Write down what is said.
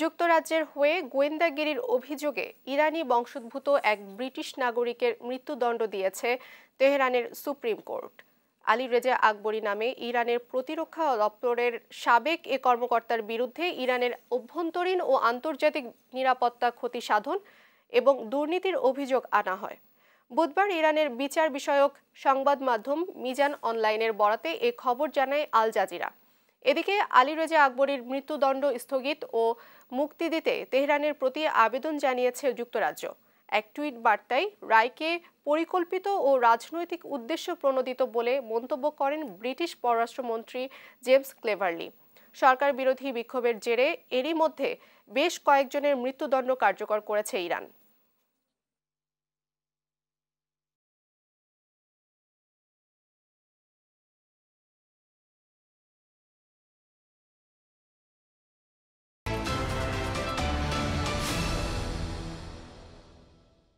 যুক্তরাজ্যের হয়ে গোয়েন্দাগিরির অভিযোগে ইরানি বংশোদ্ভূত এক ব্রিটিশ নাগরিকের মৃত্যুদণ্ড দিয়েছে তেহরানের supreme court Ali Reza Akbari নামে ইরানের প্রতিরক্ষা দপ্তরের সাবেক এ কর্মকর্তার বিরুদ্ধে ইরানের অভ্যন্তরীণ ও আন্তর্জাতিক নিরাপত্তা ক্ষতি সাধন এবং দুর্নীতির অভিযোগ আনা হয় বুধবার ইরানের বিচার বিষয়ক সংবাদ মাধ্যম মিজান অনলাইনের বরাতে এ খবর জানায় আল জাজিরা এদিকে আলী রেজা আকবরের মৃত্যুদণ্ড স্থগিত ও মুক্তি দিতে তেহরানের প্রতি আবেদন জানিয়েছে যুক্তরাজ্য এক টুইট বার্তায় রায়কে পরিকল্পিত ও রাজনৈতিক উদ্দেশ্য প্রণোদিত বলে মন্তব্য করেন ব্রিটিশ পররাষ্ট্রমন্ত্রী জেমস ক্লেভারলি সরকার বিরোধী বিক্ষোভের জেরে এরই মধ্যে বেশ কয়েকজনের মৃত্যুদণ্ড কার্যকর করেছে ইরান